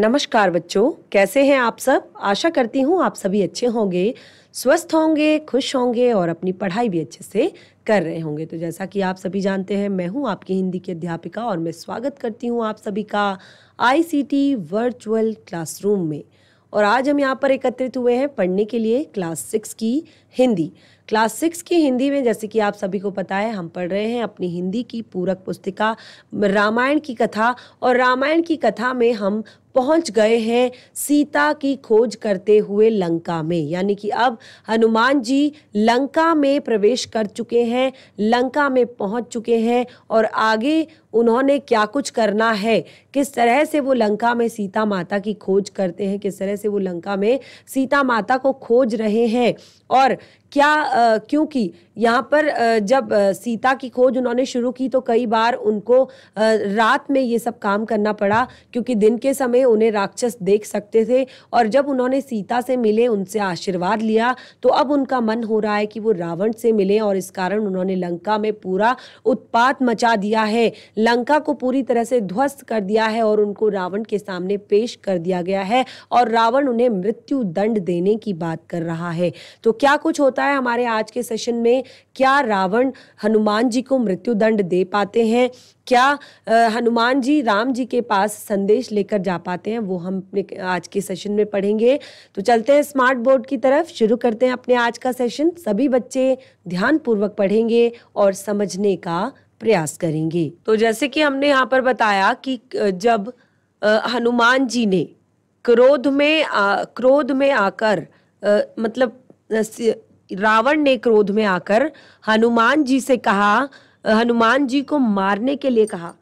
नमस्कार बच्चों कैसे हैं आप सब आशा करती हूँ आप सभी अच्छे होंगे स्वस्थ होंगे खुश होंगे और अपनी पढ़ाई भी अच्छे से कर रहे होंगे तो जैसा कि आप सभी जानते हैं मैं हूँ आपकी हिंदी की अध्यापिका और मैं स्वागत करती हूँ आप सभी का आईसीटी वर्चुअल क्लासरूम में और आज हम यहाँ पर एकत्रित हुए हैं पढ़ने के लिए क्लास सिक्स की हिंदी क्लास सिक्स की हिंदी में जैसे कि आप सभी को पता है हम पढ़ रहे हैं अपनी हिंदी की पूरक पुस्तिका रामायण की कथा और रामायण की कथा में हम पहुंच गए हैं सीता की खोज करते हुए लंका में यानी कि अब हनुमान जी लंका में प्रवेश कर चुके हैं लंका में पहुंच चुके हैं और आगे उन्होंने क्या कुछ करना है किस तरह से वो लंका में सीता माता की खोज करते हैं किस तरह से वो लंका में सीता माता को खोज रहे हैं और क्या क्योंकि यहाँ पर जब सीता की खोज उन्होंने शुरू की तो कई बार उनको रात में ये सब काम करना पड़ा क्योंकि दिन के समय उन्हें राक्षस देख सकते थे और जब उन्होंने सीता से मिले उनसे आशीर्वाद लिया तो अब उनका मन हो रहा है कि वो रावण से मिले और इस कारण उन्होंने लंका में पूरा उत्पात मचा दिया है लंका को पूरी तरह से ध्वस्त कर दिया है और उनको रावण के सामने पेश कर दिया गया है और रावण उन्हें मृत्यु दंड देने की बात कर रहा है तो क्या कुछ होता है हमारे आज के सेशन में क्या रावण हनुमान जी को दंड दे पाते हैं क्या हनुमान जी राम जी के पास संदेश लेकर जा पाते हैं वो हम अपने आज के सेशन में पढ़ेंगे तो चलते हैं स्मार्ट बोर्ड की तरफ शुरू करते हैं अपने आज का सेशन सभी बच्चे ध्यानपूर्वक पढ़ेंगे और समझने का प्रयास करेंगे तो जैसे कि हमने यहाँ पर बताया कि जब हनुमान जी ने क्रोध में आ, क्रोध में आकर आ, मतलब रावण ने क्रोध में आकर हनुमान जी से कहा हनुमान जी को मारने के लिए कहा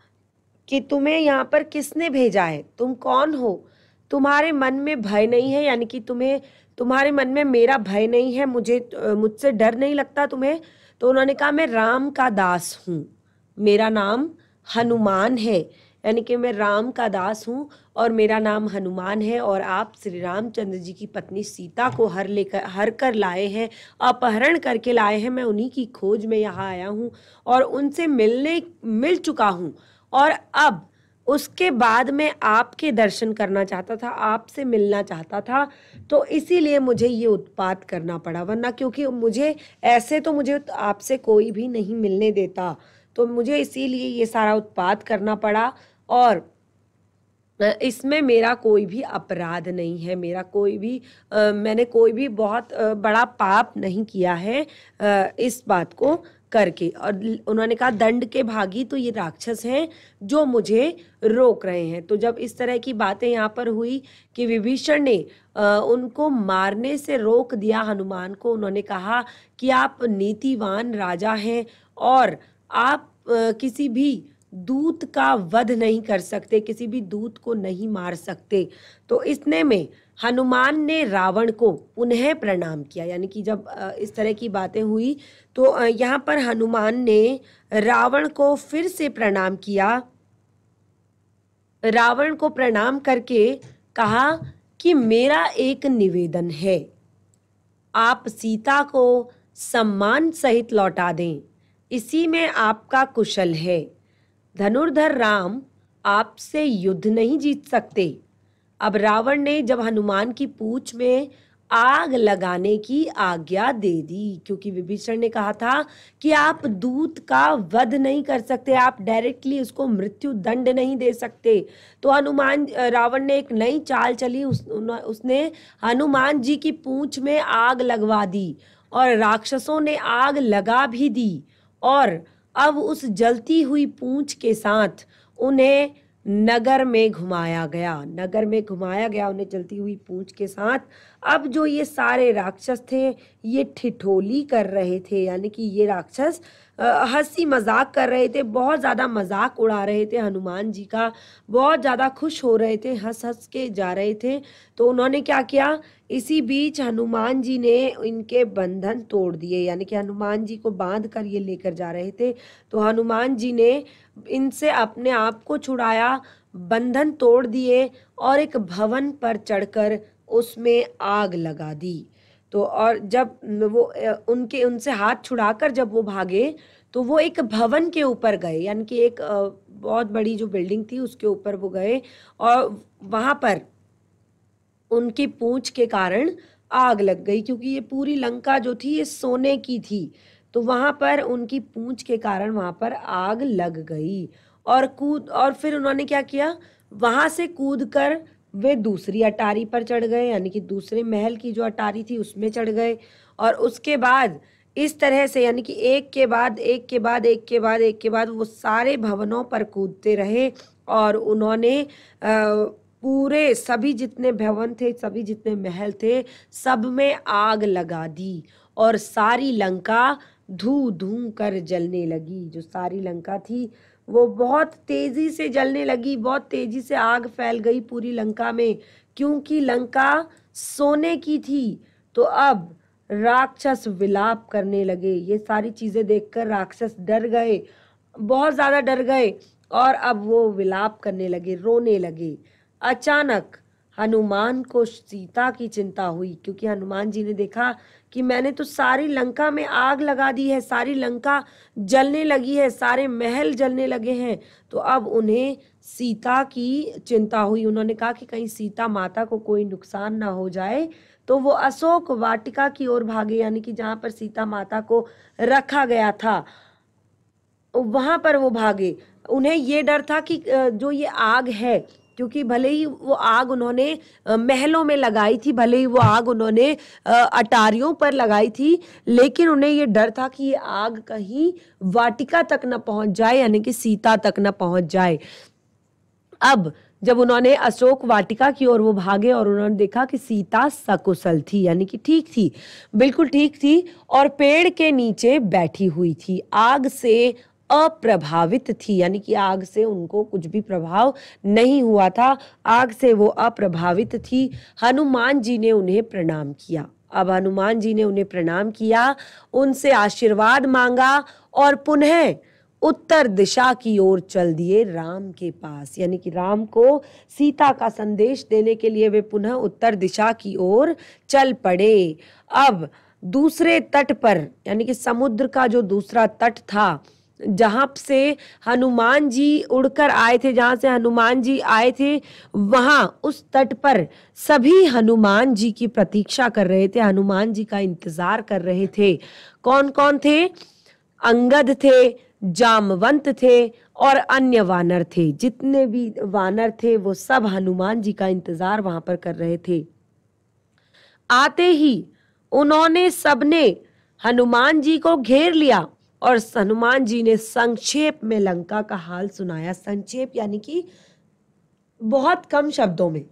कि तुम्हें यहाँ पर किसने भेजा है तुम कौन हो तुम्हारे मन में भय नहीं है यानी कि तुम्हें तुम्हारे मन में मेरा भय नहीं है मुझे मुझसे डर नहीं लगता तुम्हें तो उन्होंने कहा मैं राम का दास हूँ मेरा नाम हनुमान है यानी कि मैं राम का दास हूँ और मेरा नाम हनुमान है और आप श्री रामचंद्र जी की पत्नी सीता को हर लेकर हर कर लाए हैं अपहरण करके लाए हैं मैं उन्हीं की खोज में यहाँ आया हूँ और उनसे मिलने मिल चुका हूँ और अब उसके बाद मैं आपके दर्शन करना चाहता था आपसे मिलना चाहता था तो इसीलिए मुझे ये उत्पात करना पड़ा वरना क्योंकि मुझे ऐसे तो मुझे आपसे कोई भी नहीं मिलने देता तो मुझे इसीलिए ये सारा उत्पाद करना पड़ा और इसमें मेरा कोई भी अपराध नहीं है मेरा कोई भी आ, मैंने कोई भी बहुत आ, बड़ा पाप नहीं किया है आ, इस बात को करके और उन्होंने कहा दंड के भागी तो ये राक्षस हैं जो मुझे रोक रहे हैं तो जब इस तरह की बातें यहाँ पर हुई कि विभीषण ने उनको मारने से रोक दिया हनुमान को उन्होंने कहा कि आप नीतिवान राजा हैं और आप किसी भी दूत का वध नहीं कर सकते किसी भी दूत को नहीं मार सकते तो इसने में हनुमान ने रावण को पुनः प्रणाम किया यानी कि जब इस तरह की बातें हुई तो यहाँ पर हनुमान ने रावण को फिर से प्रणाम किया रावण को प्रणाम करके कहा कि मेरा एक निवेदन है आप सीता को सम्मान सहित लौटा दें इसी में आपका कुशल है धनुर्धर राम आपसे युद्ध नहीं जीत सकते अब रावण ने जब हनुमान की पूछ में आग लगाने की आज्ञा दे दी क्योंकि विभीषण ने कहा था कि आप दूत का वध नहीं कर सकते आप डायरेक्टली उसको मृत्यु दंड नहीं दे सकते तो हनुमान रावण ने एक नई चाल चली उस उसने हनुमान जी की पूछ में आग लगवा दी और राक्षसों ने आग लगा भी दी और अब उस जलती हुई पूंछ के साथ उन्हें नगर में घुमाया गया नगर में घुमाया गया उन्हें जलती हुई पूंछ के साथ अब जो ये सारे राक्षस थे ये ठिठोली कर रहे थे यानी कि ये राक्षस हंसी मजाक कर रहे थे बहुत ज़्यादा मजाक उड़ा रहे थे हनुमान जी का बहुत ज़्यादा खुश हो रहे थे हंस हंस के जा रहे थे तो उन्होंने क्या किया इसी बीच हनुमान जी ने इनके बंधन तोड़ दिए यानी कि हनुमान जी को बांध कर ये लेकर जा रहे थे तो हनुमान जी ने इनसे अपने आप को छुड़ाया बंधन तोड़ दिए और एक भवन पर चढ़कर उसमें आग लगा दी तो और जब वो उनके उनसे हाथ छुड़ाकर जब वो भागे तो वो एक भवन के ऊपर गए यानी कि एक बहुत बड़ी जो बिल्डिंग थी उसके ऊपर वो गए और वहाँ पर उनकी पूंछ के कारण आग लग गई क्योंकि ये पूरी लंका जो थी ये सोने की थी तो वहाँ पर उनकी पूंछ के कारण वहाँ पर आग लग गई और कूद और फिर उन्होंने क्या किया वहाँ से कूद कर वे दूसरी अटारी पर चढ़ गए यानी कि दूसरे महल की जो अटारी थी उसमें चढ़ गए और उसके बाद इस तरह से यानी कि एक के बाद एक के बाद एक के बाद एक के बाद वो सारे भवनों पर कूदते रहे और उन्होंने पूरे सभी जितने भवन थे सभी जितने महल थे सब में आग लगा दी और सारी लंका धू धू कर जलने लगी जो सारी लंका थी वो बहुत तेज़ी से जलने लगी बहुत तेज़ी से आग फैल गई पूरी लंका में क्योंकि लंका सोने की थी तो अब राक्षस विलाप करने लगे ये सारी चीज़ें देखकर राक्षस डर गए बहुत ज़्यादा डर गए और अब वो विलाप करने लगे रोने लगे अचानक हनुमान को सीता की चिंता हुई क्योंकि हनुमान जी ने देखा कि मैंने तो सारी लंका में आग लगा दी है सारी लंका जलने लगी है सारे महल जलने लगे हैं तो अब उन्हें सीता की चिंता हुई उन्होंने कहा कि कहीं सीता माता को कोई नुकसान ना हो जाए तो वो अशोक वाटिका की ओर भागे यानी कि जहाँ पर सीता माता को रखा गया था वहाँ पर वो भागे उन्हें ये डर था कि जो ये आग है क्योंकि भले ही वो आग उन्होंने महलों में लगाई थी भले ही वो आग उन्होंने अटारियों पर लगाई थी लेकिन उन्हें ये डर था कि ये आग कहीं वाटिका तक न पहुंच जाए यानी कि सीता तक न पहुंच जाए अब जब उन्होंने अशोक वाटिका की ओर वो भागे और उन्होंने देखा कि सीता सकुशल थी यानी कि ठीक थी बिल्कुल ठीक थी और पेड़ के नीचे बैठी हुई थी आग से अप्रभावित थी यानी कि आग से उनको कुछ भी प्रभाव नहीं हुआ था आग से वो अप्रभावित थी हनुमान जी ने उन्हें प्रणाम किया अब हनुमान जी ने उन्हें प्रणाम किया उनसे आशीर्वाद मांगा और पुनः उत्तर दिशा की ओर चल दिए राम के पास यानी कि राम को सीता का संदेश देने के लिए वे पुनः उत्तर दिशा की ओर चल पड़े अब दूसरे तट पर यानी कि समुद्र का जो दूसरा तट था जहाँ से हनुमान जी उड़कर आए थे जहाँ से हनुमान जी आए थे वहाँ उस तट पर सभी हनुमान जी की प्रतीक्षा कर रहे थे हनुमान जी का इंतजार कर रहे थे कौन कौन थे अंगद थे जामवंत थे और अन्य वानर थे जितने भी वानर थे वो सब हनुमान जी का इंतजार वहां पर कर रहे थे आते ही उन्होंने सबने हनुमान जी को घेर लिया और हनुमान जी ने संक्षेप में लंका का हाल सुनाया संक्षेप यानी कि बहुत कम शब्दों में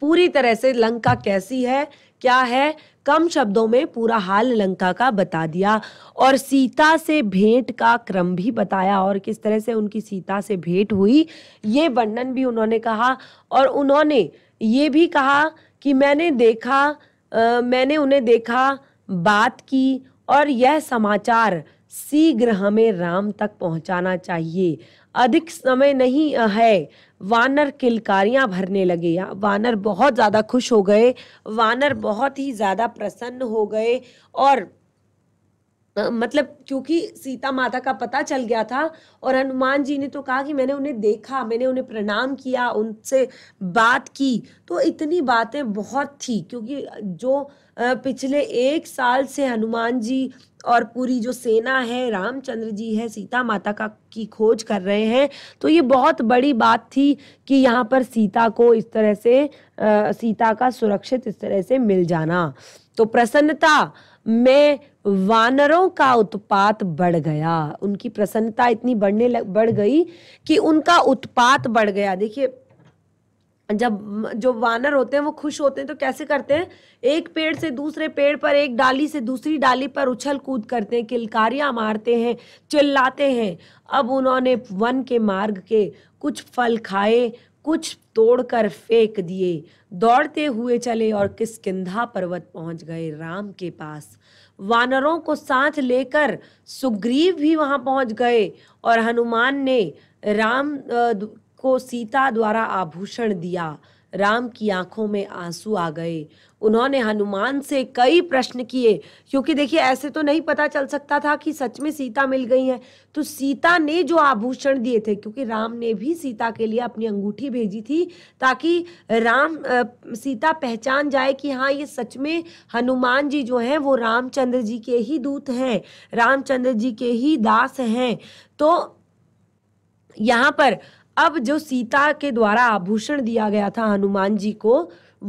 पूरी तरह से लंका कैसी है क्या है कम शब्दों में पूरा हाल लंका का बता दिया और सीता से भेंट का क्रम भी बताया और किस तरह से उनकी सीता से भेंट हुई ये वर्णन भी उन्होंने कहा और उन्होंने ये भी कहा कि मैंने देखा आ, मैंने उन्हें देखा बात की और यह समाचार शीघ्र हमें राम तक पहुंचाना चाहिए अधिक समय नहीं है वानर किलकारियां भरने लगे हाँ, वानर बहुत ज़्यादा खुश हो गए वानर बहुत ही ज़्यादा प्रसन्न हो गए और मतलब क्योंकि सीता माता का पता चल गया था और हनुमान जी ने तो कहा कि मैंने उन्हें देखा मैंने उन्हें प्रणाम किया उनसे बात की तो इतनी बातें बहुत थी क्योंकि जो पिछले एक साल से हनुमान जी और पूरी जो सेना है रामचंद्र जी है सीता माता का की खोज कर रहे हैं तो ये बहुत बड़ी बात थी कि यहाँ पर सीता को इस तरह से आ, सीता का सुरक्षित इस तरह से मिल जाना तो प्रसन्नता में वानरों का उत्पात बढ़ गया उनकी प्रसन्नता इतनी बढ़ने लग, बढ़ गई कि उनका उत्पात बढ़ गया देखिए जब जो वानर होते हैं वो खुश होते हैं तो कैसे करते हैं एक पेड़ से दूसरे पेड़ पर एक डाली से दूसरी डाली पर उछल कूद करते हैं किलकारियाँ मारते हैं चिल्लाते हैं अब उन्होंने वन के मार्ग के कुछ फल खाए कुछ तोड़कर फेंक दिए दौड़ते हुए चले और किंधा पर्वत पहुंच गए राम के पास वानरों को साथ लेकर सुग्रीव भी वहां पहुंच गए और हनुमान ने राम को सीता द्वारा आभूषण दिया राम की आंखों में आंसू आ गए उन्होंने हनुमान से कई प्रश्न किए क्योंकि देखिए ऐसे तो नहीं पता चल सकता था कि सच में सीता मिल गई है तो सीता ने जो आभूषण दिए थे क्योंकि राम ने भी सीता के लिए अपनी अंगूठी भेजी थी ताकि राम आ, सीता पहचान जाए कि हाँ ये सच में हनुमान जी जो हैं वो रामचंद्र जी के ही दूत हैं रामचंद्र जी के ही दास हैं तो यहाँ पर अब जो सीता के द्वारा आभूषण दिया गया था हनुमान जी को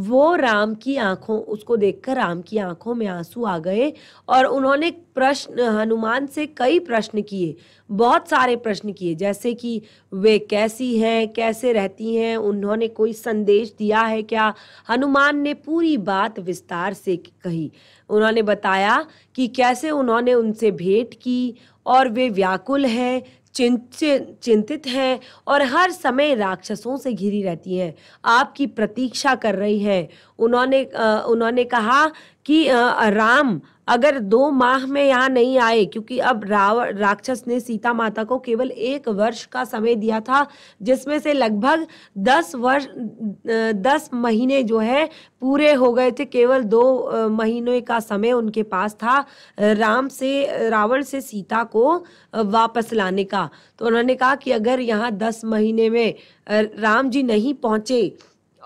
वो राम की आंखों उसको देखकर राम की आंखों में आंसू आ गए और उन्होंने प्रश्न हनुमान से कई प्रश्न किए बहुत सारे प्रश्न किए जैसे कि वे कैसी हैं कैसे रहती हैं उन्होंने कोई संदेश दिया है क्या हनुमान ने पूरी बात विस्तार से कही उन्होंने बताया कि कैसे उन्होंने उनसे भेंट की और वे व्याकुल हैं चिंतित चिंतित हैं और हर समय राक्षसों से घिरी रहती हैं आपकी प्रतीक्षा कर रही हैं उन्होंने उन्होंने कहा कि राम अगर दो माह में यहाँ नहीं आए क्योंकि अब राव राक्षस ने सीता माता को केवल एक वर्ष का समय दिया था जिसमें से लगभग दस वर्ष दस महीने जो है पूरे हो गए थे केवल दो महीने का समय उनके पास था राम से रावण से सीता को वापस लाने का तो उन्होंने कहा कि अगर यहाँ दस महीने में राम जी नहीं पहुँचे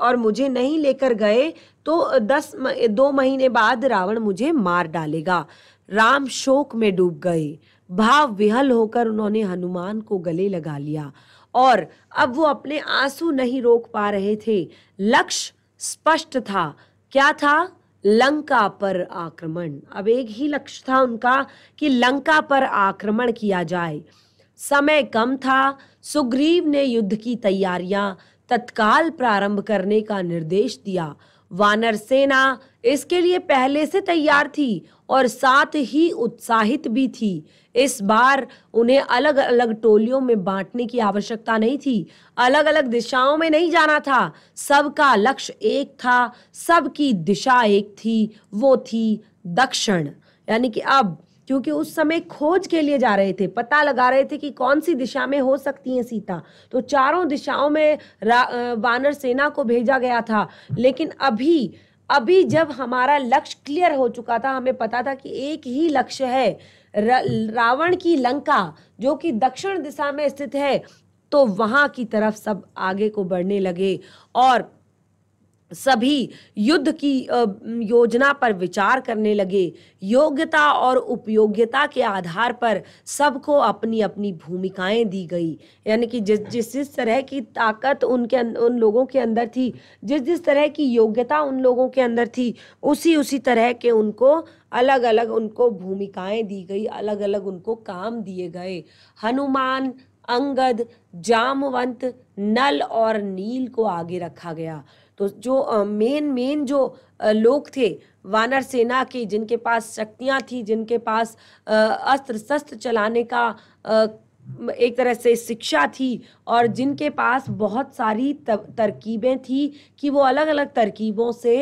और मुझे नहीं लेकर गए तो दस दो महीने बाद रावण मुझे मार डालेगा राम शोक में डूब गए भाव विहल होकर उन्होंने हनुमान को गले लगा लिया और अब वो अपने आंसू नहीं रोक पा रहे थे लक्ष्य स्पष्ट था क्या था लंका पर आक्रमण अब एक ही लक्ष्य था उनका कि लंका पर आक्रमण किया जाए समय कम था सुग्रीव ने युद्ध की तैयारियां तत्काल प्रारंभ करने का निर्देश दिया वानर सेना इसके लिए पहले से तैयार थी और साथ ही उत्साहित भी थी इस बार उन्हें अलग अलग टोलियों में बांटने की आवश्यकता नहीं थी अलग अलग दिशाओं में नहीं जाना था सबका लक्ष्य एक था सबकी दिशा एक थी वो थी दक्षिण यानी कि अब क्योंकि उस समय खोज के लिए जा रहे थे पता लगा रहे थे कि कौन सी दिशा में हो सकती है सीता तो चारों दिशाओं में वानर सेना को भेजा गया था लेकिन अभी अभी जब हमारा लक्ष्य क्लियर हो चुका था हमें पता था कि एक ही लक्ष्य है रावण की लंका जो कि दक्षिण दिशा में स्थित है तो वहाँ की तरफ सब आगे को बढ़ने लगे और सभी युद्ध की योजना पर विचार करने लगे योग्यता और उपयोग्यता के आधार पर सबको अपनी अपनी भूमिकाएं दी गई यानी कि जिस जिस जिस तरह की ताकत उनके अं, उन लोगों के अंदर थी जिस जिस तरह की योग्यता उन लोगों के अंदर थी उसी उसी तरह के उनको अलग अलग उनको भूमिकाएं दी गई अलग अलग उनको काम दिए गए हनुमान अंगद जामवंत नल और नील को आगे रखा गया तो जो मेन मेन जो लोग थे वानर सेना के जिनके पास शक्तियाँ थी जिनके पास अस्त्र शस्त्र चलाने का एक तरह से शिक्षा थी और जिनके पास बहुत सारी तरकीबें थी कि वो अलग अलग तरकीबों से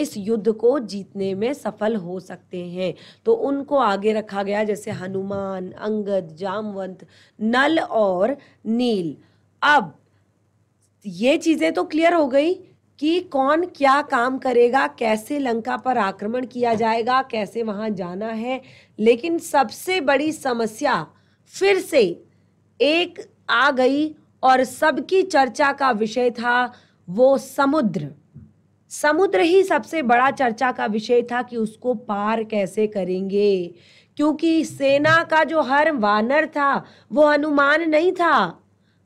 इस युद्ध को जीतने में सफल हो सकते हैं तो उनको आगे रखा गया जैसे हनुमान अंगद जामवंत नल और नील अब ये चीज़ें तो क्लियर हो गई कि कौन क्या काम करेगा कैसे लंका पर आक्रमण किया जाएगा कैसे वहाँ जाना है लेकिन सबसे बड़ी समस्या फिर से एक आ गई और सबकी चर्चा का विषय था वो समुद्र समुद्र ही सबसे बड़ा चर्चा का विषय था कि उसको पार कैसे करेंगे क्योंकि सेना का जो हर वानर था वो हनुमान नहीं था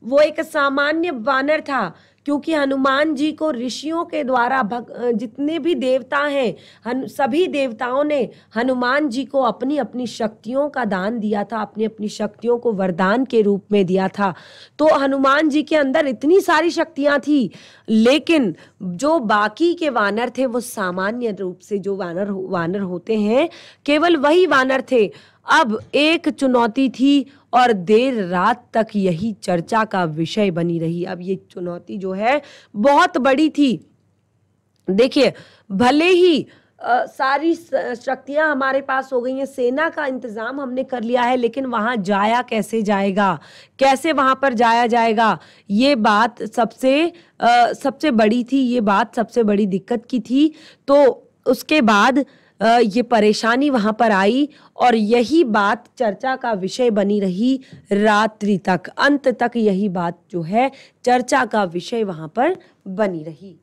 वो एक सामान्य वानर था क्योंकि हनुमान जी को ऋषियों के द्वारा भग जितने भी देवता हैं हन सभी देवताओं ने हनुमान जी को अपनी अपनी शक्तियों का दान दिया था अपनी अपनी शक्तियों को वरदान के रूप में दिया था तो हनुमान जी के अंदर इतनी सारी शक्तियां थी लेकिन जो बाकी के वानर थे वो सामान्य रूप से जो वानर वानर होते हैं केवल वही वानर थे अब एक चुनौती थी और देर रात तक यही चर्चा का विषय बनी रही अब ये चुनौती जो है बहुत बड़ी थी देखिए भले ही आ, सारी शक्तियां हमारे पास हो गई हैं सेना का इंतजाम हमने कर लिया है लेकिन वहां जाया कैसे जाएगा कैसे वहां पर जाया जाएगा ये बात सबसे आ, सबसे बड़ी थी ये बात सबसे बड़ी दिक्कत की थी तो उसके बाद ये परेशानी वहाँ पर आई और यही बात चर्चा का विषय बनी रही रात्रि तक अंत तक यही बात जो है चर्चा का विषय वहाँ पर बनी रही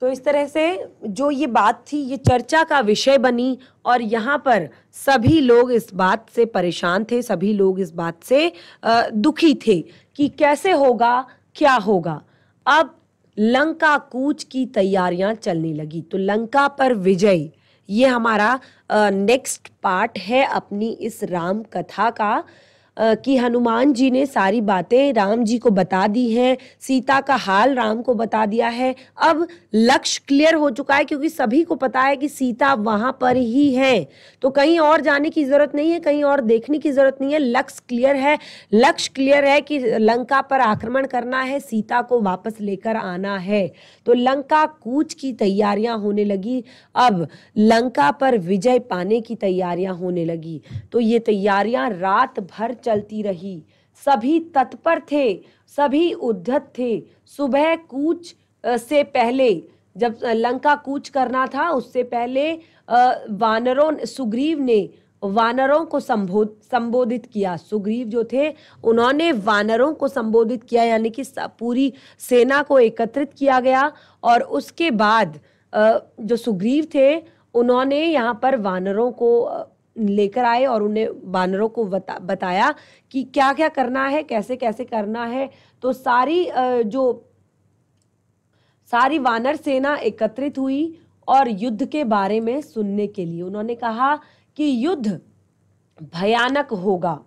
तो इस तरह से जो ये बात थी ये चर्चा का विषय बनी और यहाँ पर सभी लोग इस बात से परेशान थे सभी लोग इस बात से दुखी थे कि कैसे होगा क्या होगा अब लंका कूच की तैयारियां चलने लगी तो लंका पर विजय ये हमारा नेक्स्ट पार्ट है अपनी इस राम कथा का कि हनुमान जी ने सारी बातें राम जी को बता दी हैं सीता का हाल राम को बता दिया है अब लक्ष्य क्लियर हो चुका है क्योंकि सभी को पता है कि सीता वहां पर ही है तो कहीं और जाने की जरूरत नहीं है कहीं और देखने की जरूरत नहीं है लक्ष्य क्लियर है लक्ष्य क्लियर है कि लंका पर आक्रमण करना है सीता को वापस लेकर आना है तो लंका कूच की तैयारियां होने लगी अब लंका पर विजय पाने की तैयारियां होने लगी तो ये तैयारियां रात भर चलती रही सभी तत्पर थे सभी उद्धत थे सुबह कूच से पहले जब लंका कूच करना था उससे पहले वानरों सुग्रीव ने वानरों को संबोध संबोधित किया सुग्रीव जो थे उन्होंने वानरों को संबोधित किया यानी कि पूरी सेना को एकत्रित किया गया और उसके बाद जो सुग्रीव थे उन्होंने यहाँ पर वानरों को लेकर आए और उन्हें बानरों को बता, बताया कि क्या क्या करना है कैसे कैसे करना है तो सारी जो सारी वानर सेना एकत्रित हुई और युद्ध के बारे में सुनने के लिए उन्होंने कहा कि युद्ध भयानक होगा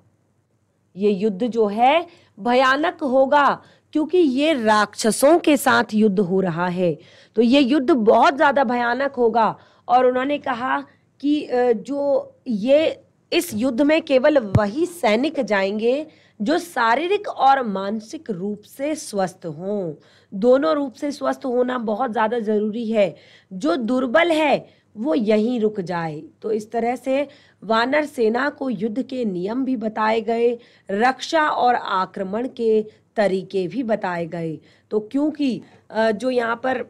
ये युद्ध जो है भयानक होगा क्योंकि ये राक्षसों के साथ युद्ध हो रहा है तो ये युद्ध बहुत ज़्यादा भयानक होगा और उन्होंने कहा कि जो ये इस युद्ध में केवल वही सैनिक जाएंगे जो शारीरिक और मानसिक रूप से स्वस्थ हों दोनों रूप से स्वस्थ होना बहुत ज़्यादा ज़रूरी है जो दुर्बल है वो यहीं रुक जाए तो इस तरह से वानर सेना को युद्ध के नियम भी बताए गए रक्षा और आक्रमण के तरीके भी बताए गए तो क्योंकि जो यहाँ पर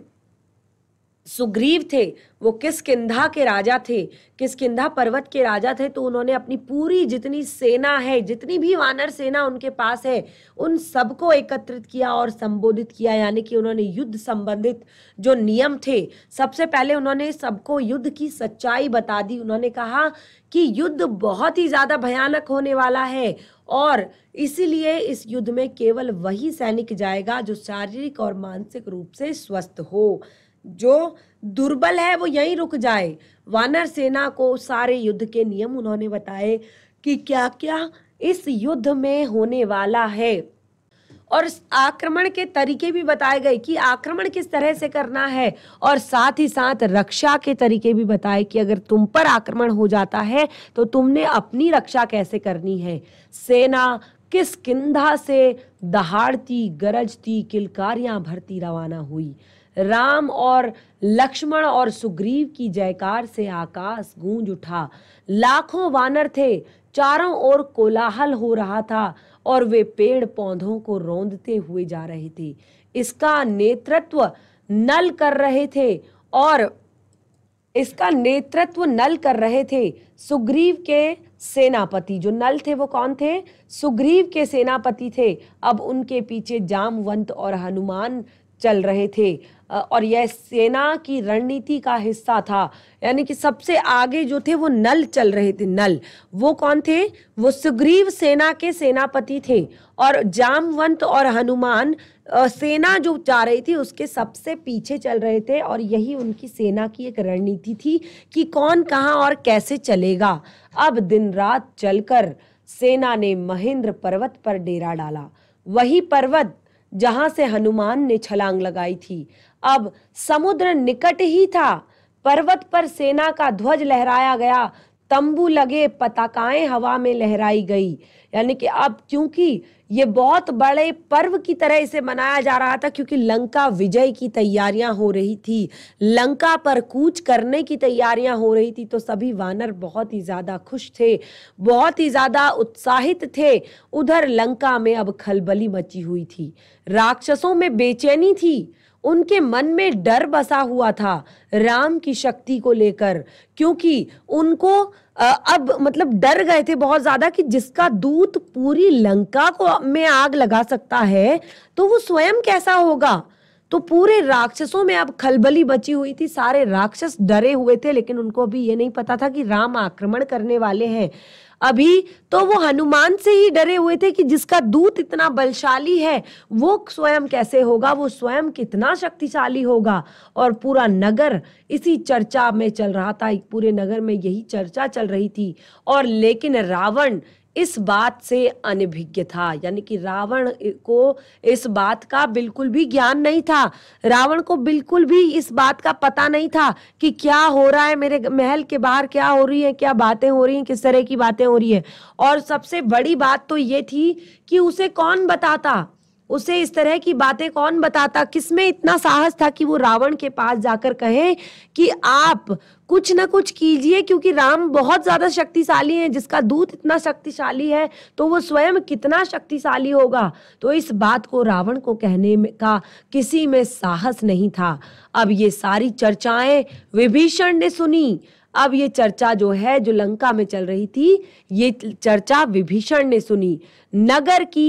सुग्रीव थे वो किस किंधा के राजा थे किस किंधा पर्वत के राजा थे तो उन्होंने अपनी पूरी जितनी सेना है जितनी भी वानर सेना उनके पास है उन सबको एकत्रित किया और संबोधित किया यानी कि उन्होंने युद्ध संबंधित जो नियम थे सबसे पहले उन्होंने सबको युद्ध की सच्चाई बता दी उन्होंने कहा कि युद्ध बहुत ही ज़्यादा भयानक होने वाला है और इसीलिए इस युद्ध में केवल वही सैनिक जाएगा जो शारीरिक और मानसिक रूप से स्वस्थ हो जो दुर्बल है वो यहीं रुक जाए वानर सेना को सारे युद्ध के नियम उन्होंने बताए कि क्या क्या इस युद्ध में होने वाला है और आक्रमण के तरीके भी बताए गए कि आक्रमण किस तरह से करना है और साथ ही साथ रक्षा के तरीके भी बताए कि अगर तुम पर आक्रमण हो जाता है तो तुमने अपनी रक्षा कैसे करनी है सेना किस किंधा से दहाड़ती गरजती किलकारियां भरती रवाना हुई राम और लक्ष्मण और सुग्रीव की जयकार से आकाश गूंज उठा लाखों वानर थे चारों ओर कोलाहल हो रहा था और वे पेड़ पौधों को रोंदते हुए जा रहे थे इसका नेतृत्व नल कर रहे थे और इसका नेतृत्व नल कर रहे थे सुग्रीव के सेनापति जो नल थे वो कौन थे सुग्रीव के सेनापति थे अब उनके पीछे जामवंत और हनुमान चल रहे थे और यह सेना की रणनीति का हिस्सा था यानी कि सबसे आगे जो थे वो नल चल रहे थे नल वो कौन थे वो सुग्रीव सेना के सेनापति थे और जामवंत और हनुमान सेना जो जा रही थी उसके सबसे पीछे चल रहे थे और यही उनकी सेना की एक रणनीति थी कि कौन कहाँ और कैसे चलेगा अब दिन रात चलकर सेना ने महेंद्र पर्वत पर डेरा डाला वही पर्वत जहां से हनुमान ने छलांग लगाई थी अब समुद्र निकट ही था पर्वत पर सेना का ध्वज लहराया गया तंबू लगे पताकाएं हवा में लहराई गई यानी कि अब क्योंकि ये बहुत बड़े पर्व की तरह इसे मनाया जा रहा था क्योंकि लंका विजय की तैयारियां हो रही थी लंका पर कूच करने की तैयारियां हो रही थी तो सभी वानर बहुत ही ज़्यादा खुश थे बहुत ही ज़्यादा उत्साहित थे उधर लंका में अब खलबली मची हुई थी राक्षसों में बेचैनी थी उनके मन में डर बसा हुआ था राम की शक्ति को लेकर क्योंकि उनको अब मतलब डर गए थे बहुत ज्यादा कि जिसका दूत पूरी लंका को में आग लगा सकता है तो वो स्वयं कैसा होगा तो पूरे राक्षसों में अब खलबली बची हुई थी सारे राक्षस डरे हुए थे लेकिन उनको अभी ये नहीं पता था कि राम आक्रमण करने वाले हैं अभी तो वो हनुमान से ही डरे हुए थे कि जिसका दूत इतना बलशाली है वो स्वयं कैसे होगा वो स्वयं कितना शक्तिशाली होगा और पूरा नगर इसी चर्चा में चल रहा था पूरे नगर में यही चर्चा चल रही थी और लेकिन रावण इस बात से अनभिज्ञ था यानी कि रावण को इस बात का बिल्कुल भी ज्ञान नहीं था रावण को बिल्कुल भी इस बात का पता नहीं था कि क्या हो रहा है मेरे महल के बाहर क्या हो रही है क्या बातें हो रही हैं किस तरह की बातें हो रही है और सबसे बड़ी बात तो ये थी कि उसे कौन बताता उसे इस तरह की बातें कौन बताता किसमें इतना साहस था कि वो रावण के पास जाकर कहे कि आप कुछ ना कुछ कीजिए क्योंकि राम बहुत ज़्यादा शक्तिशाली हैं जिसका दूत इतना शक्तिशाली है तो वो स्वयं कितना शक्तिशाली होगा तो इस बात को रावण को कहने में का किसी में साहस नहीं था अब ये सारी चर्चाएं विभीषण ने सुनी अब ये चर्चा जो है जो लंका में चल रही थी ये चर्चा विभीषण ने सुनी नगर की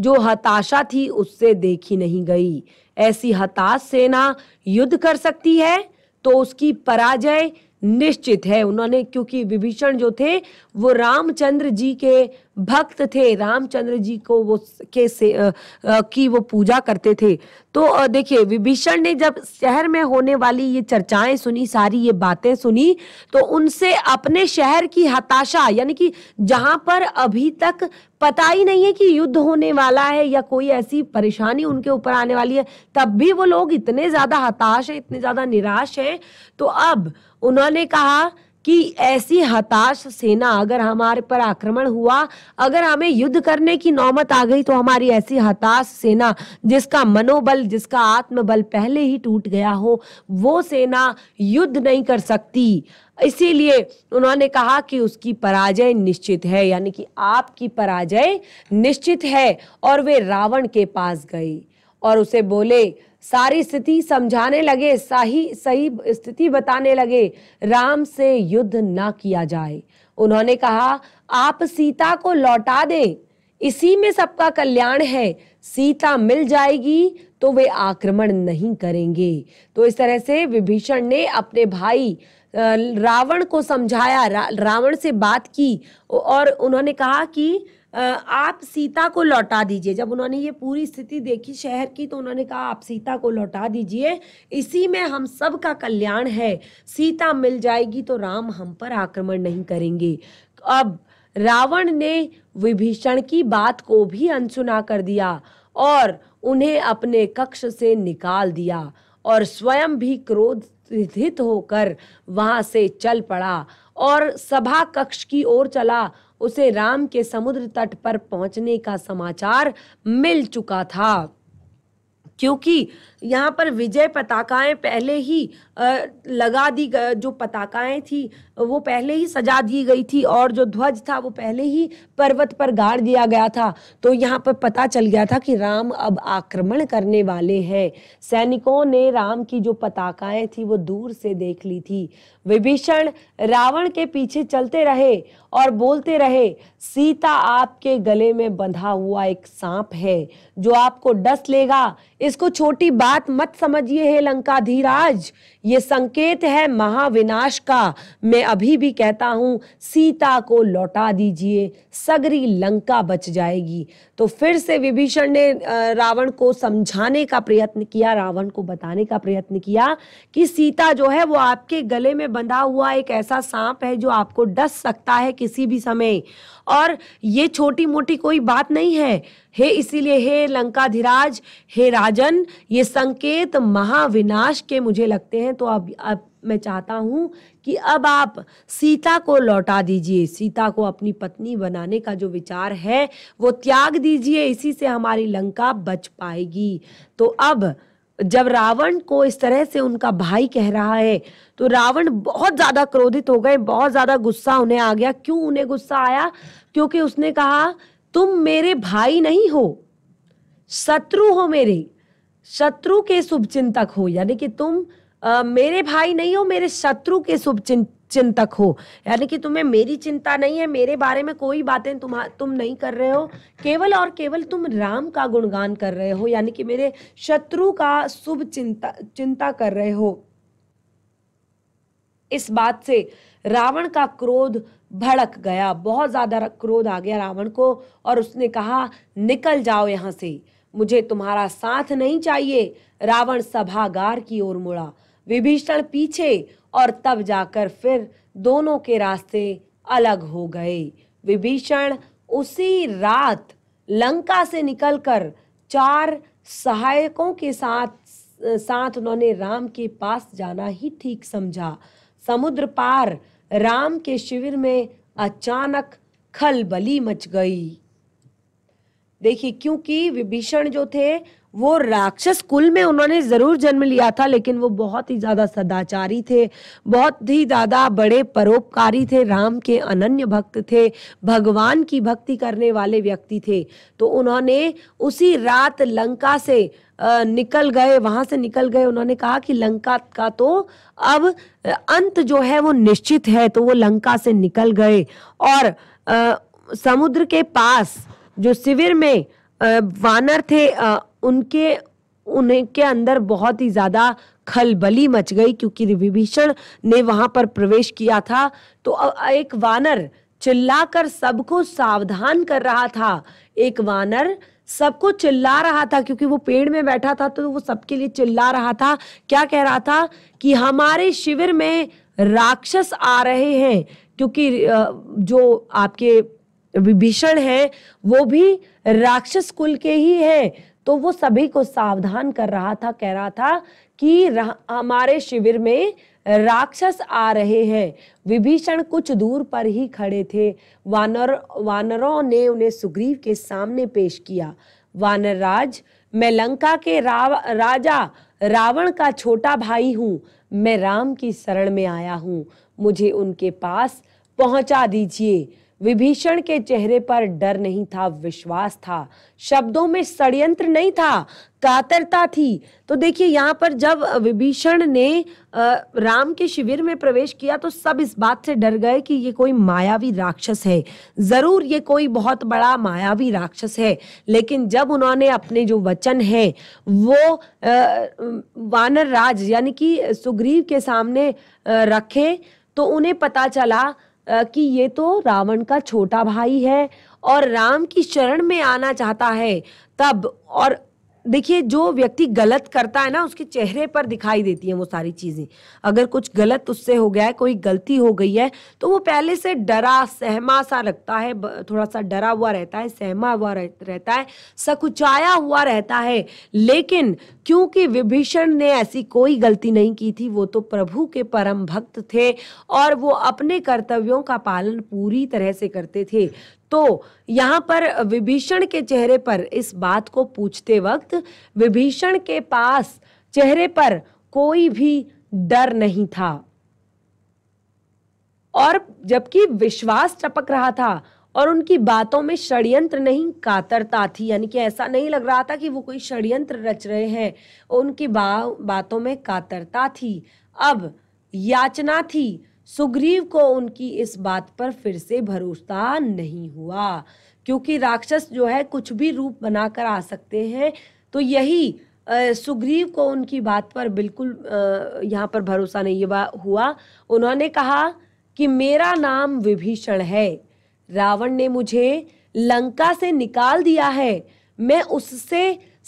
जो हताशा थी उससे देखी नहीं गई ऐसी हताश सेना युद्ध कर सकती है तो उसकी पराजय निश्चित है उन्होंने क्योंकि विभीषण जो थे वो रामचंद्र जी के भक्त थे रामचंद्र जी को वो के से आ, आ, की वो पूजा करते थे तो देखिए विभीषण ने जब शहर में होने वाली ये चर्चाएं सुनी सारी ये बातें सुनी तो उनसे अपने शहर की हताशा यानी कि जहां पर अभी तक पता ही नहीं है कि युद्ध होने वाला है या कोई ऐसी परेशानी उनके ऊपर आने वाली है तब भी वो लोग इतने ज्यादा हताश है इतने ज्यादा निराश है तो अब उन्होंने कहा कि ऐसी हताश सेना अगर हमारे पर आक्रमण हुआ अगर हमें युद्ध करने की नौमत आ गई तो हमारी ऐसी हताश सेना जिसका मनोबल जिसका आत्मबल पहले ही टूट गया हो वो सेना युद्ध नहीं कर सकती इसीलिए उन्होंने कहा कि उसकी पराजय निश्चित है यानी कि आपकी पराजय निश्चित है और वे रावण के पास गए और उसे बोले सारी स्थिति समझाने लगे सही सही स्थिति बताने लगे राम से युद्ध ना किया जाए उन्होंने कहा आप सीता को लौटा दें इसी में सबका कल्याण है सीता मिल जाएगी तो वे आक्रमण नहीं करेंगे तो इस तरह से विभीषण ने अपने भाई रावण को समझाया रा, रावण से बात की और उन्होंने कहा कि आप सीता को लौटा दीजिए जब उन्होंने ये पूरी स्थिति देखी शहर की तो उन्होंने कहा आप सीता को लौटा दीजिए इसी में हम सब का कल्याण है सीता मिल जाएगी तो राम हम पर आक्रमण नहीं करेंगे अब रावण ने विभीषण की बात को भी अनसुना कर दिया और उन्हें अपने कक्ष से निकाल दिया और स्वयं भी क्रोध क्रोधित होकर वहाँ से चल पड़ा और सभा कक्ष की ओर चला उसे राम के समुद्र तट पर पहुंचने का समाचार मिल चुका था क्योंकि यहाँ पर विजय पताकाएं पहले ही लगा दी जो पताकाएं थी वो पहले ही सजा दी गई थी और जो ध्वज था वो पहले ही पर्वत पर गाड़ दिया गया था तो यहाँ पर पता चल गया था कि राम अब आक्रमण करने वाले हैं सैनिकों ने राम की जो पताकाएं थी वो दूर से देख ली थी विभीषण रावण के पीछे चलते रहे और बोलते रहे सीता आपके गले में बंधा हुआ एक सांप है जो आपको डस लेगा इसको छोटी बात बात मत समझिए हे लंकाधीराज ये संकेत है महाविनाश का मैं अभी भी कहता हूँ सीता को लौटा दीजिए सगरी लंका बच जाएगी तो फिर से विभीषण ने रावण को समझाने का प्रयत्न किया रावण को बताने का प्रयत्न किया कि सीता जो है वो आपके गले में बंधा हुआ एक ऐसा सांप है जो आपको डस सकता है किसी भी समय और ये छोटी मोटी कोई बात नहीं है हे इसीलिए हे लंकाधिराज हे राजन ये संकेत महाविनाश के मुझे लगते हैं तो अब अब मैं चाहता हूँ कि अब आप सीता को लौटा दीजिए सीता को अपनी पत्नी बनाने का जो विचार है वो त्याग दीजिए इसी से हमारी लंका बच पाएगी तो अब जब रावण को इस तरह से उनका भाई कह रहा है तो रावण बहुत ज़्यादा क्रोधित हो गए बहुत ज़्यादा गुस्सा उन्हें आ गया क्यों उन्हें गुस्सा आया क्योंकि उसने कहा तुम मेरे भाई नहीं हो शत्रु हो मेरे शत्रु के चिंतक हो यानी कि तुम आ, मेरे भाई नहीं हो मेरे शत्रु के शुभ चिंतक हो यानी कि तुम्हें मेरी चिंता नहीं है मेरे बारे में कोई बातें तुम तुम नहीं कर रहे हो केवल और केवल तुम राम का गुणगान कर रहे हो यानी कि मेरे शत्रु का शुभ चिंता चिंता कर रहे हो इस बात से रावण का क्रोध भड़क गया बहुत ज्यादा क्रोध आ गया रावण को और उसने कहा निकल जाओ यहां से मुझे तुम्हारा साथ नहीं चाहिए रावण सभागार की ओर मुड़ा विभीषण पीछे और तब जाकर फिर दोनों के रास्ते अलग हो गए विभीषण उसी रात लंका से निकलकर चार सहायकों के साथ साथ उन्होंने राम के पास जाना ही ठीक समझा समुद्र पार राम के शिविर में अचानक खलबली मच गई देखिए क्योंकि विभीषण जो थे वो राक्षस कुल में उन्होंने ज़रूर जन्म लिया था लेकिन वो बहुत ही ज़्यादा सदाचारी थे बहुत ही ज़्यादा बड़े परोपकारी थे राम के अनन्य भक्त थे भगवान की भक्ति करने वाले व्यक्ति थे तो उन्होंने उसी रात लंका से निकल गए वहां से निकल गए उन्होंने कहा कि लंका का तो अब अंत जो है वो निश्चित है तो वो लंका से निकल गए और समुद्र के पास जो शिविर में वानर थे उनके उन्हें के अंदर बहुत ही ज़्यादा खलबली मच गई क्योंकि विभीषण ने वहाँ पर प्रवेश किया था तो एक वानर चिल्लाकर सबको सावधान कर रहा था एक वानर सबको चिल्ला रहा था क्योंकि वो पेड़ में बैठा था तो वो सबके लिए चिल्ला रहा था क्या कह रहा था कि हमारे शिविर में राक्षस आ रहे हैं क्योंकि जो आपके विभीषण है वो भी राक्षस कुल के ही हैं तो वो सभी को सावधान कर रहा था कह रहा था कि हमारे शिविर में राक्षस आ रहे हैं विभीषण कुछ दूर पर ही खड़े थे वानर वानरों ने उन्हें सुग्रीव के सामने पेश किया वानरराज मैं लंका के राव राजा रावण का छोटा भाई हूँ मैं राम की शरण में आया हूँ मुझे उनके पास पहुँचा दीजिए विभीषण के चेहरे पर डर नहीं था विश्वास था शब्दों में षड्यंत्र नहीं था कातरता थी तो देखिए यहाँ पर जब विभीषण ने राम के शिविर में प्रवेश किया तो सब इस बात से डर गए कि ये कोई मायावी राक्षस है ज़रूर ये कोई बहुत बड़ा मायावी राक्षस है लेकिन जब उन्होंने अपने जो वचन है वो वानर राज यानी कि सुग्रीव के सामने रखे तो उन्हें पता चला कि ये तो रावण का छोटा भाई है और राम की शरण में आना चाहता है तब और देखिए जो व्यक्ति गलत करता है ना उसके चेहरे पर दिखाई देती है वो सारी चीज़ें अगर कुछ गलत उससे हो गया है कोई गलती हो गई है तो वो पहले से डरा सहमा सा रखता है थोड़ा सा डरा हुआ रहता है सहमा हुआ रहता है सकुचाया हुआ रहता है लेकिन क्योंकि विभीषण ने ऐसी कोई गलती नहीं की थी वो तो प्रभु के परम भक्त थे और वो अपने कर्तव्यों का पालन पूरी तरह से करते थे तो यहाँ पर विभीषण के चेहरे पर इस बात को पूछते वक्त विभीषण के पास चेहरे पर कोई भी डर नहीं था और जबकि विश्वास टपक रहा था और उनकी बातों में षड्यंत्र नहीं कातरता थी यानी कि ऐसा नहीं लग रहा था कि वो कोई षड्यंत्र रच रहे हैं उनकी बा, बातों में कातरता थी अब याचना थी सुग्रीव को उनकी इस बात पर फिर से भरोसा नहीं हुआ क्योंकि राक्षस जो है कुछ भी रूप बनाकर आ सकते हैं तो यही सुग्रीव को उनकी बात पर बिल्कुल यहाँ पर भरोसा नहीं हुआ उन्होंने कहा कि मेरा नाम विभीषण है रावण ने मुझे लंका से निकाल दिया है मैं उससे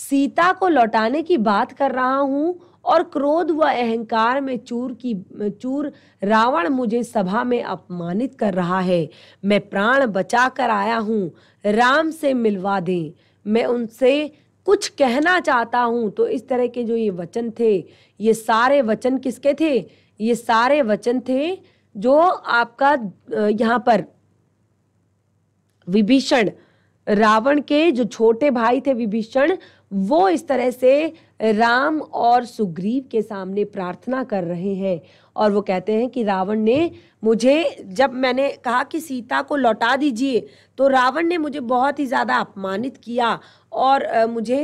सीता को लौटाने की बात कर रहा हूँ और क्रोध व अहंकार में चूर की चूर रावण मुझे सभा में अपमानित कर रहा है मैं प्राण बचा कर आया हूँ राम से मिलवा दें मैं उनसे कुछ कहना चाहता हूँ तो इस तरह के जो ये वचन थे ये सारे वचन किसके थे ये सारे वचन थे जो आपका यहाँ पर विभीषण रावण के जो छोटे भाई थे विभीषण वो इस तरह से राम और सुग्रीव के सामने प्रार्थना कर रहे हैं और वो कहते हैं कि रावण ने मुझे जब मैंने कहा कि सीता को लौटा दीजिए तो रावण ने मुझे बहुत ही ज़्यादा अपमानित किया और मुझे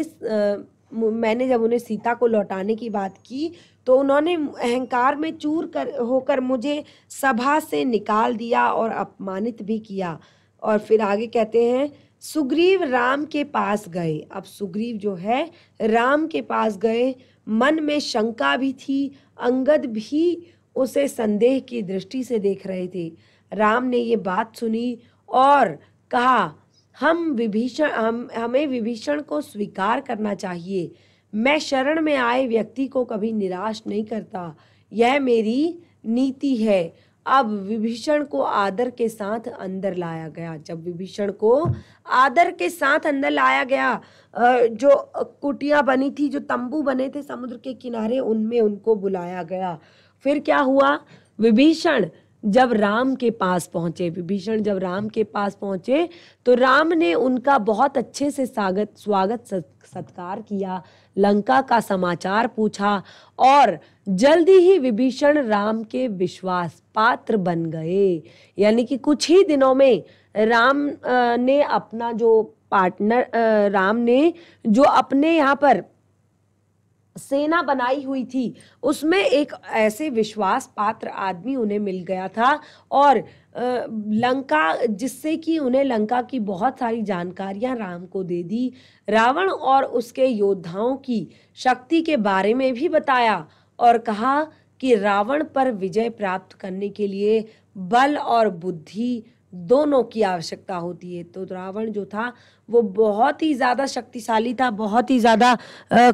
मैंने जब उन्हें सीता को लौटाने की बात की तो उन्होंने अहंकार में चूर कर होकर मुझे सभा से निकाल दिया और अपमानित भी किया और फिर आगे कहते हैं सुग्रीव राम के पास गए अब सुग्रीव जो है राम के पास गए मन में शंका भी थी अंगद भी उसे संदेह की दृष्टि से देख रहे थे राम ने ये बात सुनी और कहा हम विभीषण हम हमें विभीषण को स्वीकार करना चाहिए मैं शरण में आए व्यक्ति को कभी निराश नहीं करता यह मेरी नीति है अब विभीषण को आदर के साथ अंदर लाया गया जब विभीषण को आदर के साथ अंदर लाया गया जो कुटिया बनी थी जो तंबू बने थे समुद्र के किनारे उनमें उनको बुलाया गया फिर क्या हुआ विभीषण जब राम के पास पहुंचे विभीषण जब राम के पास पहुंचे तो राम ने उनका बहुत अच्छे से स्वागत स्वागत सत्कार किया लंका का समाचार पूछा और जल्दी ही विभीषण राम के विश्वास पात्र बन गए यानी कि कुछ ही दिनों में राम ने अपना जो पार्टनर राम ने जो अपने यहाँ पर सेना बनाई हुई थी उसमें एक ऐसे विश्वास पात्र आदमी उन्हें मिल गया था और लंका जिससे कि उन्हें लंका की बहुत सारी जानकारियां राम को दे दी रावण और उसके योद्धाओं की शक्ति के बारे में भी बताया और कहा कि रावण पर विजय प्राप्त करने के लिए बल और बुद्धि दोनों की आवश्यकता होती है तो रावण जो था वो बहुत ही ज़्यादा शक्तिशाली था बहुत ही ज़्यादा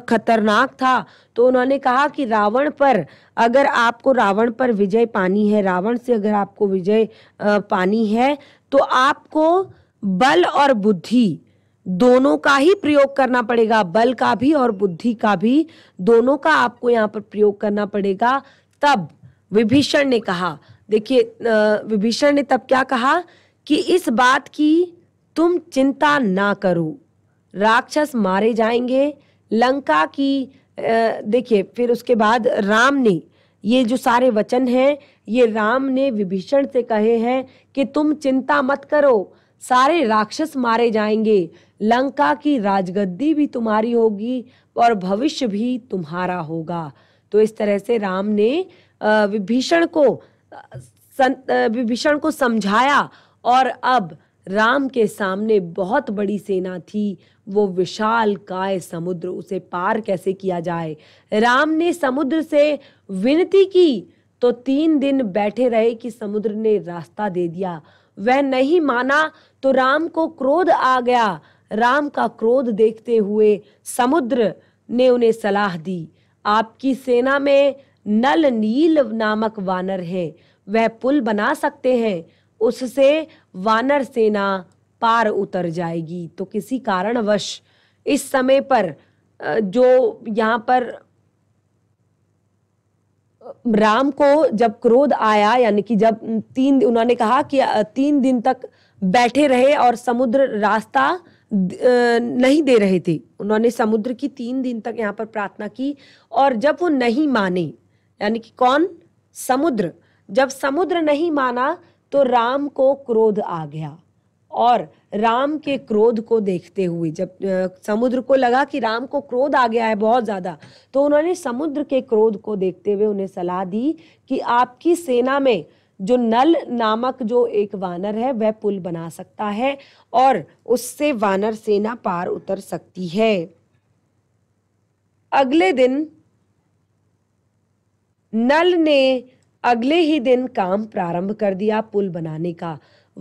खतरनाक था तो उन्होंने कहा कि रावण पर अगर आपको रावण पर विजय पानी है रावण से अगर आपको विजय पानी है तो आपको बल और बुद्धि दोनों का ही प्रयोग करना पड़ेगा बल का भी और बुद्धि का भी दोनों का आपको यहाँ पर प्रयोग करना पड़ेगा तब विभीषण ने कहा देखिए विभीषण ने तब क्या कहा कि इस बात की तुम चिंता ना करो राक्षस मारे जाएंगे लंका की देखिए फिर उसके बाद राम ने ये जो सारे वचन हैं ये राम ने विभीषण से कहे हैं कि तुम चिंता मत करो सारे राक्षस मारे जाएंगे लंका की राजगद्दी भी तुम्हारी होगी और भविष्य भी तुम्हारा होगा तो इस तरह से राम ने विभीषण को विभीषण को समझाया और अब राम के सामने बहुत बड़ी सेना थी वो विशाल काय समुद्र उसे पार कैसे किया जाए राम ने समुद्र से विनती की तो तीन दिन बैठे रहे कि समुद्र ने रास्ता दे दिया वह नहीं माना तो राम को क्रोध आ गया राम का क्रोध देखते हुए समुद्र ने उन्हें सलाह दी आपकी सेना में नल नील नामक वानर है वह पुल बना सकते हैं उससे वानर सेना पार उतर जाएगी तो किसी कारणवश इस समय पर जो यहाँ पर राम को जब क्रोध आया यानी कि जब तीन उन्होंने कहा कि तीन दिन तक बैठे रहे और समुद्र रास्ता नहीं दे रहे थे उन्होंने समुद्र की तीन दिन तक यहाँ पर प्रार्थना की और जब वो नहीं माने यानी कि कौन समुद्र जब समुद्र नहीं माना तो राम को क्रोध आ गया और राम के क्रोध को देखते हुए जब समुद्र को लगा कि राम को क्रोध आ गया है बहुत ज़्यादा तो उन्होंने समुद्र के क्रोध को देखते हुए उन्हें सलाह दी कि आपकी सेना में जो नल नामक जो एक वानर है वह पुल बना सकता है और उससे वानर सेना पार उतर सकती है अगले दिन नल ने अगले ही दिन काम प्रारंभ कर दिया पुल बनाने का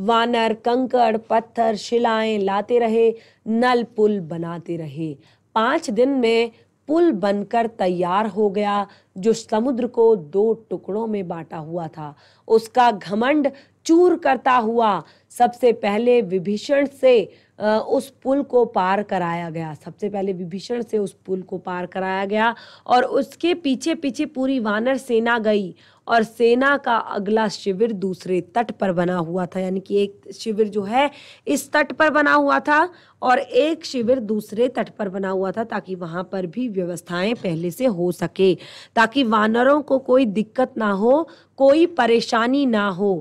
वानर कंकड़ पत्थर शिलाएं लाते रहे नल पुल बनाते रहे पांच दिन में पुल बनकर तैयार हो गया जो समुद्र को दो टुकड़ों में बांटा हुआ था उसका घमंड चूर करता हुआ सबसे पहले विभीषण से उस पुल को पार कराया गया सबसे पहले विभीषण से उस पुल को पार कराया गया और उसके पीछे पीछे पूरी वानर सेना गई और सेना का अगला शिविर दूसरे तट पर बना हुआ था यानी कि एक शिविर जो है इस तट पर बना हुआ था और एक शिविर दूसरे तट पर बना हुआ था ताकि वहाँ पर भी व्यवस्थाएं पहले से हो सके ताकि वानरों को कोई दिक्कत ना हो कोई परेशानी ना हो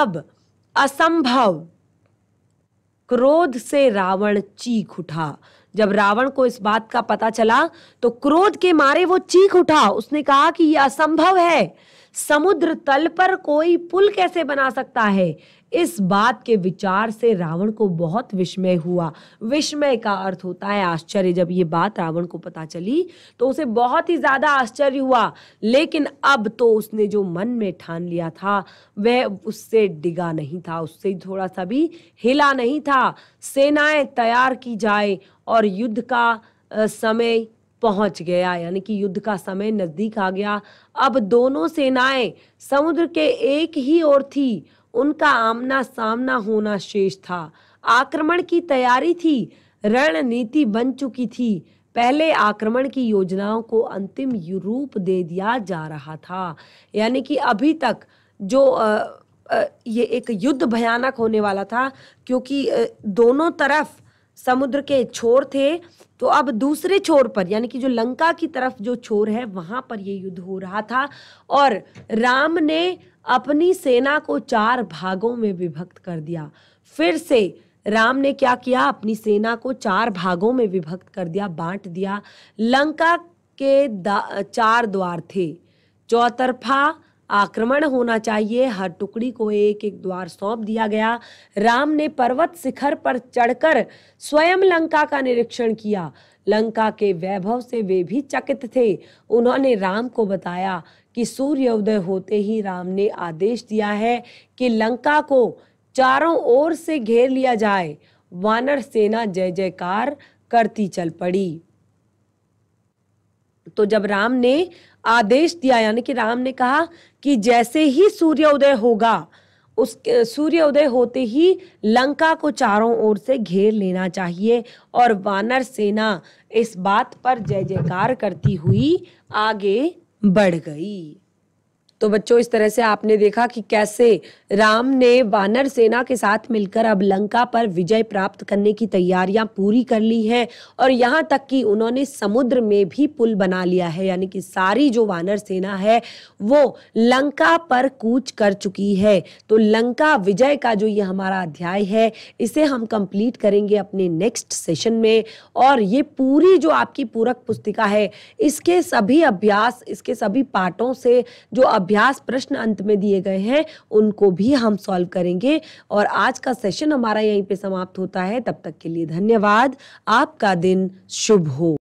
अब असंभव क्रोध से रावण चीख उठा जब रावण को इस बात का पता चला तो क्रोध के मारे वो चीख उठा उसने कहा कि यह असंभव है समुद्र तल पर कोई पुल कैसे बना सकता है इस बात के विचार से रावण को बहुत विस्मय हुआ विस्मय का अर्थ होता है आश्चर्य जब ये बात रावण को पता चली तो उसे बहुत ही ज़्यादा आश्चर्य हुआ लेकिन अब तो उसने जो मन में ठान लिया था वह उससे डिगा नहीं था उससे थोड़ा सा भी हिला नहीं था सेनाएं तैयार की जाए और युद्ध का समय पहुंच गया यानी कि युद्ध का समय नज़दीक आ गया अब दोनों सेनाएं समुद्र के एक ही ओर थी उनका आमना सामना होना शेष था आक्रमण की तैयारी थी रणनीति बन चुकी थी पहले आक्रमण की योजनाओं को अंतिम रूप दे दिया जा रहा था यानी कि अभी तक जो आ, आ, ये एक युद्ध भयानक होने वाला था क्योंकि आ, दोनों तरफ समुद्र के छोर थे तो अब दूसरे छोर पर यानी कि जो लंका की तरफ जो छोर है वहाँ पर ये युद्ध हो रहा था और राम ने अपनी सेना को चार भागों में विभक्त कर दिया फिर से राम ने क्या किया अपनी सेना को चार भागों में विभक्त कर दिया बांट दिया लंका के चार द्वार थे चौतरफा आक्रमण होना चाहिए हर टुकड़ी को एक एक द्वार सौंप दिया गया राम ने पर्वत शिखर पर चढ़कर स्वयं लंका का निरीक्षण किया लंका के वैभव से वे भी चकित थे उन्होंने राम को बताया कि सूर्योदय होते ही राम ने आदेश दिया है कि लंका को चारों ओर से घेर लिया जाए वानर सेना जय जयकार करती चल पड़ी तो जब राम ने आदेश दिया यानी कि राम ने कहा कि जैसे ही सूर्योदय होगा उस सूर्योदय होते ही लंका को चारों ओर से घेर लेना चाहिए और वानर सेना इस बात पर जय जयकार करती हुई आगे बढ़ गई तो बच्चों इस तरह से आपने देखा कि कैसे राम ने वानर सेना के साथ मिलकर अब लंका पर विजय प्राप्त करने की तैयारियां पूरी कर ली हैं और यहाँ तक कि उन्होंने समुद्र में भी पुल बना लिया है यानी कि सारी जो वानर सेना है वो लंका पर कूच कर चुकी है तो लंका विजय का जो ये हमारा अध्याय है इसे हम कंप्लीट करेंगे अपने नेक्स्ट सेशन में और ये पूरी जो आपकी पूरक पुस्तिका है इसके सभी अभ्यास इसके सभी पाठों से जो अब अभ्यास प्रश्न अंत में दिए गए हैं उनको भी हम सॉल्व करेंगे और आज का सेशन हमारा यहीं पे समाप्त होता है तब तक के लिए धन्यवाद आपका दिन शुभ हो